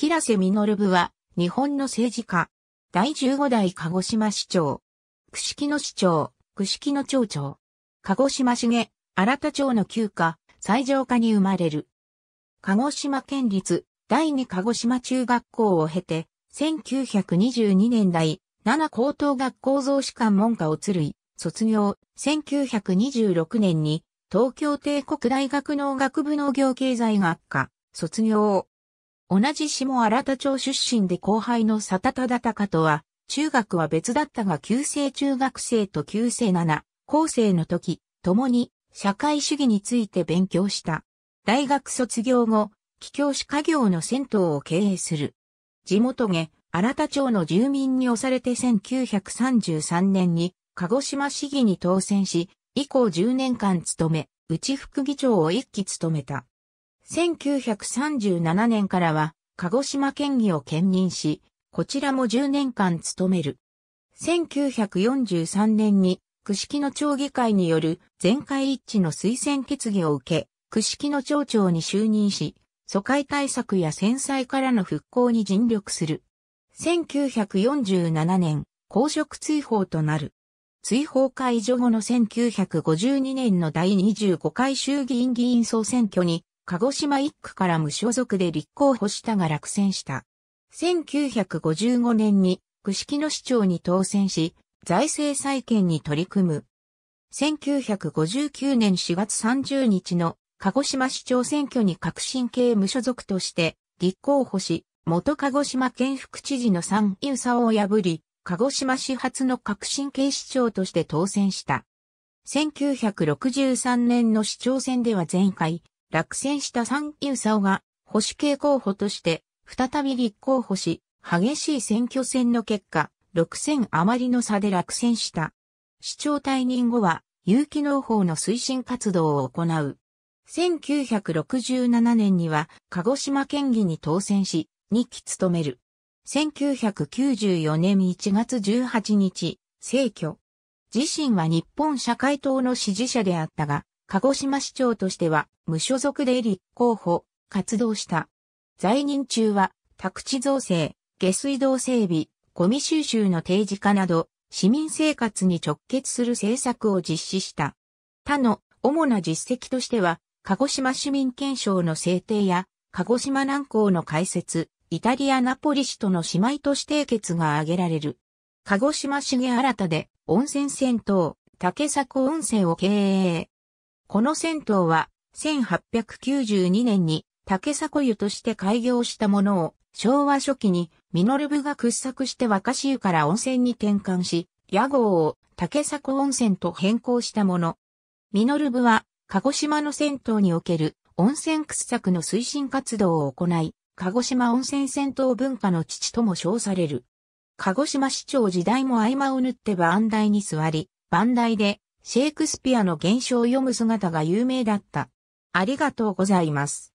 平瀬実部は、日本の政治家。第15代鹿児島市長。串木野市長、串木野町長。鹿児島茂、新田町の旧家、最上家に生まれる。鹿児島県立、第2鹿児島中学校を経て、1922年代、七高等学校増士官門下を鶴い、卒業、1926年に、東京帝国大学農学部農業経済学科、卒業同じ下新田町出身で後輩の佐田忠隆とは、中学は別だったが旧世中学生と旧世七、高生の時、共に社会主義について勉強した。大学卒業後、帰郷し家業の銭湯を経営する。地元下、新田町の住民に押されて1933年に鹿児島市議に当選し、以降10年間務め、内副議長を一期務めた。1937年からは、鹿児島県議を兼任し、こちらも10年間務める。1943年に、串木野町議会による全会一致の推薦決議を受け、串木野町長に就任し、疎開対策や戦災からの復興に尽力する。1947年、公職追放となる。追放解除後の1952年の第25回衆議院議員総選挙に鹿児島1区から無所属で立候補したが落選した。1955年に串木野市長に当選し、財政再建に取り組む。1959年4月30日の鹿児島市長選挙に革新系無所属として立候補し、元鹿児島県副知事の三井佐を破り、鹿児島市初の革新系市長として当選した。1963年の市長選では前回、落選した三木サオが保守系候補として再び立候補し、激しい選挙戦の結果、6 0余りの差で落選した。市長退任後は有機農法の推進活動を行う。1967年には鹿児島県議に当選し、2期務める。1994年1月18日、逝去。自身は日本社会党の支持者であったが、鹿児島市長としては無所属で立候補、活動した。在任中は宅地造成、下水道整備、ゴミ収集の定時化など、市民生活に直結する政策を実施した。他の主な実績としては、鹿児島市民憲章の制定や、鹿児島南港の開設、イタリアナポリ市との姉妹都市締結が挙げられる。鹿児島市議新たで温泉銭湯、竹迫温泉を経営。この銭湯は、1892年に竹迫湯として開業したものを、昭和初期に、ミノルブが掘削して若子湯から温泉に転換し、屋号を竹迫温泉と変更したもの。ミノルブは、鹿児島の銭湯における温泉掘削の推進活動を行い、鹿児島温泉銭湯文化の父とも称される。鹿児島市長時代も合間を縫って番台に座り、番台でシェイクスピアの現象を読む姿が有名だった。ありがとうございます。